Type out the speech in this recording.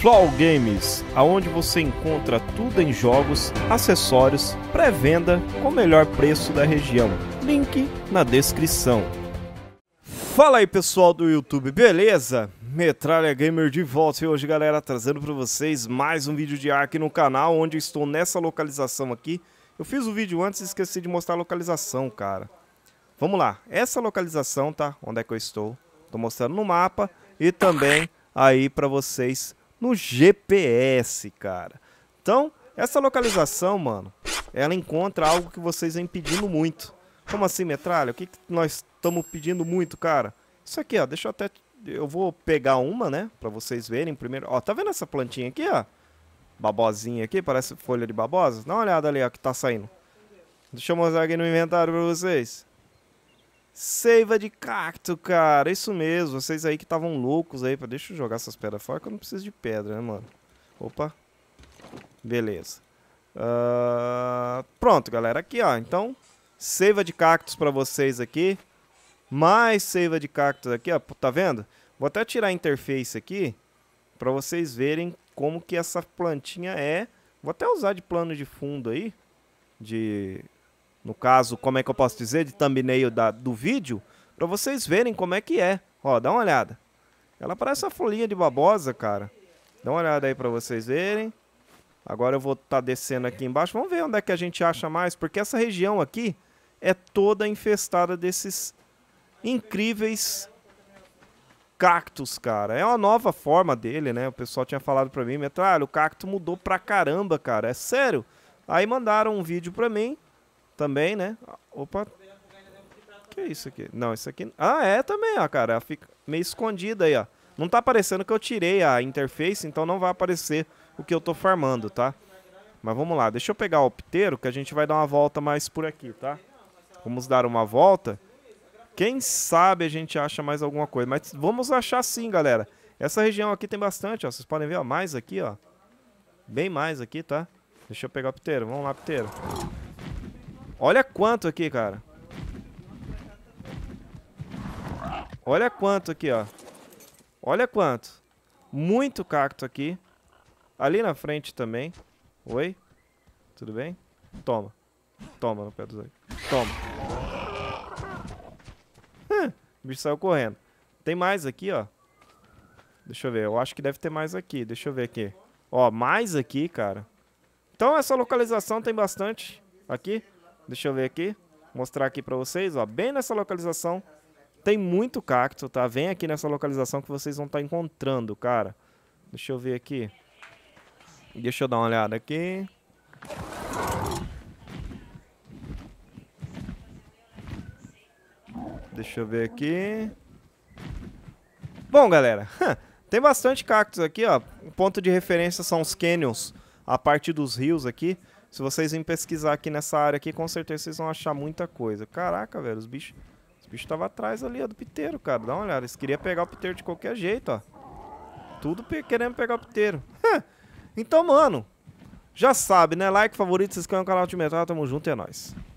Flow Games, aonde você encontra tudo em jogos, acessórios, pré-venda com o melhor preço da região. Link na descrição. Fala aí pessoal do YouTube, beleza? Metralha Gamer de volta e hoje galera trazendo para vocês mais um vídeo de ar aqui no canal, onde estou nessa localização aqui. Eu fiz o vídeo antes e esqueci de mostrar a localização, cara. Vamos lá, essa localização, tá? Onde é que eu estou? Estou mostrando no mapa e também aí para vocês no GPS, cara. Então, essa localização, mano, ela encontra algo que vocês vêm pedindo muito. Como assim, metralha? O que, que nós estamos pedindo muito, cara? Isso aqui, ó, deixa eu até... Eu vou pegar uma, né, pra vocês verem primeiro. Ó, tá vendo essa plantinha aqui, ó? Babosinha aqui, parece folha de babosa. Dá uma olhada ali, ó, que tá saindo. Deixa eu mostrar aqui no inventário pra vocês. Seiva de cacto, cara. Isso mesmo. Vocês aí que estavam loucos aí. Deixa eu jogar essas pedras fora que eu não preciso de pedra, né, mano? Opa. Beleza. Uh... Pronto, galera. Aqui, ó. Então, seiva de cactos pra vocês aqui. Mais seiva de cactos aqui, ó. Tá vendo? Vou até tirar a interface aqui pra vocês verem como que essa plantinha é. Vou até usar de plano de fundo aí. De no caso, como é que eu posso dizer, de thumbnail da, do vídeo, para vocês verem como é que é. Ó, dá uma olhada. Ela parece uma folhinha de babosa, cara. Dá uma olhada aí para vocês verem. Agora eu vou estar tá descendo aqui embaixo. Vamos ver onde é que a gente acha mais, porque essa região aqui é toda infestada desses incríveis cactos, cara. É uma nova forma dele, né? O pessoal tinha falado pra mim, metralha, o cacto mudou pra caramba, cara. É sério? Aí mandaram um vídeo pra mim também, né? Opa. Que é isso aqui? Não, isso aqui. Ah, é também, ó, cara. Ela fica meio escondida aí, ó. Não tá aparecendo que eu tirei a interface, então não vai aparecer o que eu tô farmando, tá? Mas vamos lá, deixa eu pegar o piteiro que a gente vai dar uma volta mais por aqui, tá? Vamos dar uma volta. Quem sabe a gente acha mais alguma coisa. Mas vamos achar sim, galera. Essa região aqui tem bastante, ó. Vocês podem ver, ó, mais aqui, ó. Bem mais aqui, tá? Deixa eu pegar o piteiro Vamos lá, piteiro Olha quanto aqui, cara. Olha quanto aqui, ó. Olha quanto. Muito cacto aqui. Ali na frente também. Oi? Tudo bem? Toma. Toma no pé Toma. o bicho saiu correndo. Tem mais aqui, ó. Deixa eu ver. Eu acho que deve ter mais aqui. Deixa eu ver aqui. Ó, mais aqui, cara. Então essa localização tem bastante aqui. Deixa eu ver aqui, mostrar aqui para vocês, ó, bem nessa localização tem muito cacto, tá? Vem aqui nessa localização que vocês vão estar tá encontrando, cara. Deixa eu ver aqui. Deixa eu dar uma olhada aqui. Deixa eu ver aqui. Bom, galera, tem bastante cactos aqui, ó. O ponto de referência são os canyons, a parte dos rios aqui. Se vocês virem pesquisar aqui nessa área aqui, com certeza vocês vão achar muita coisa. Caraca, velho, os bichos... Os bichos estavam atrás ali, ó, do piteiro, cara. Dá uma olhada. Eles queriam pegar o piteiro de qualquer jeito, ó. Tudo pe querendo pegar o piteiro. então, mano... Já sabe, né? Like, favorito, se inscreve no canal de metal. Tamo junto, é nóis.